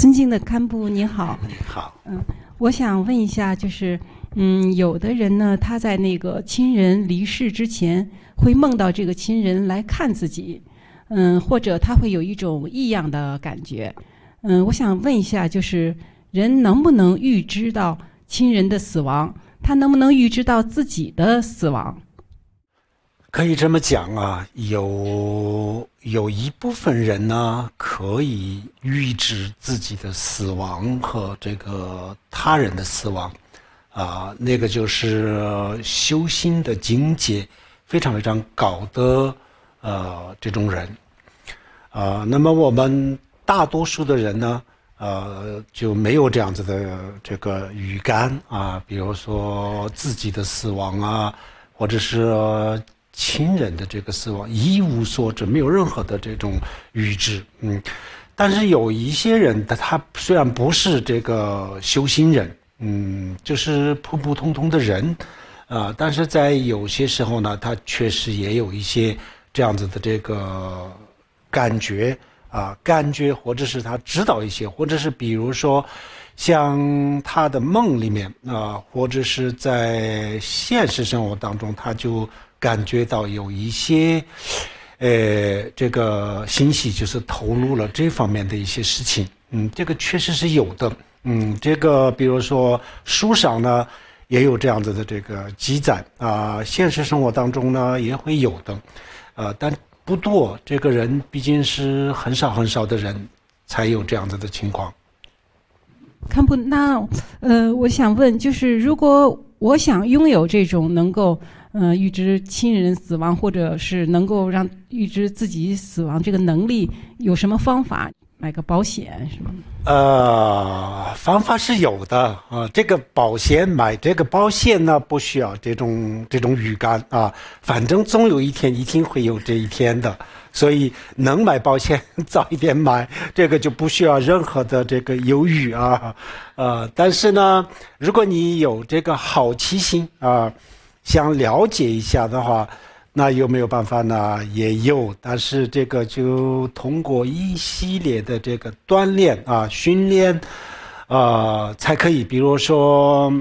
尊敬的堪布，你好。你好。嗯，我想问一下，就是，嗯，有的人呢，他在那个亲人离世之前，会梦到这个亲人来看自己，嗯，或者他会有一种异样的感觉，嗯，我想问一下，就是人能不能预知到亲人的死亡？他能不能预知到自己的死亡？可以这么讲啊，有有一部分人呢，可以预知自己的死亡和这个他人的死亡，啊，那个就是修心的境界非常非常高的呃这种人，啊，那么我们大多数的人呢，呃，就没有这样子的这个预感啊，比如说自己的死亡啊，或者是。亲人的这个死亡一无所知，没有任何的这种预知，嗯，但是有一些人，他虽然不是这个修心人，嗯，就是普普通通的人，啊，但是在有些时候呢，他确实也有一些这样子的这个感觉啊，感觉或者是他知道一些，或者是比如说，像他的梦里面啊，或者是在现实生活当中，他就。感觉到有一些，呃，这个欣喜，就是投入了这方面的一些事情。嗯，这个确实是有的。嗯，这个比如说书上呢也有这样子的这个积攒啊，现实生活当中呢也会有的，呃，但不多。这个人毕竟是很少很少的人才有这样子的情况。看不那呃，我想问，就是如果我想拥有这种能够。嗯，预知亲人死亡，或者是能够让预知自己死亡这个能力，有什么方法？买个保险是吗？呃，方法是有的啊。这个保险买这个保险呢，不需要这种这种预感啊。反正总有一天一定会有这一天的，所以能买保险早一点买，这个就不需要任何的这个犹豫啊。呃，但是呢，如果你有这个好奇心啊。想了解一下的话，那有没有办法呢？也有，但是这个就通过一系列的这个锻炼啊、训练啊才可以。比如说，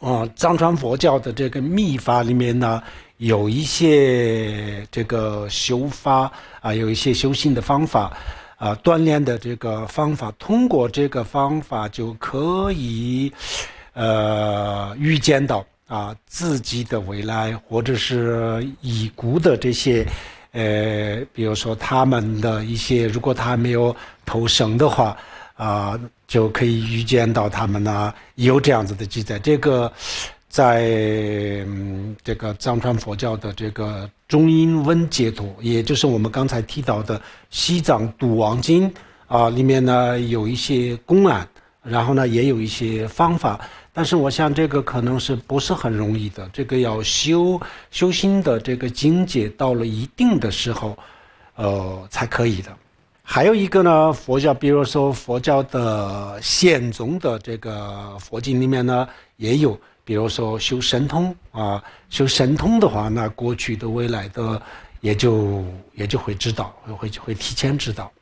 啊，藏传佛教的这个秘法里面呢，有一些这个修法啊，有一些修行的方法啊，锻炼的这个方法，通过这个方法就可以呃预见到。啊，自己的未来，或者是已故的这些，呃，比如说他们的一些，如果他没有投生的话，啊，就可以预见到他们呢有这样子的记载。这个，在这个藏传佛教的这个中英文解读，也就是我们刚才提到的《西藏赌王经》啊，里面呢有一些公案，然后呢也有一些方法。但是，我想这个可能是不是很容易的，这个要修修心的这个境界到了一定的时候，呃，才可以的。还有一个呢，佛教，比如说佛教的显宗的这个佛经里面呢，也有，比如说修神通啊，修神通的话，那过去的、未来的，也就也就会知道，会会会提前知道。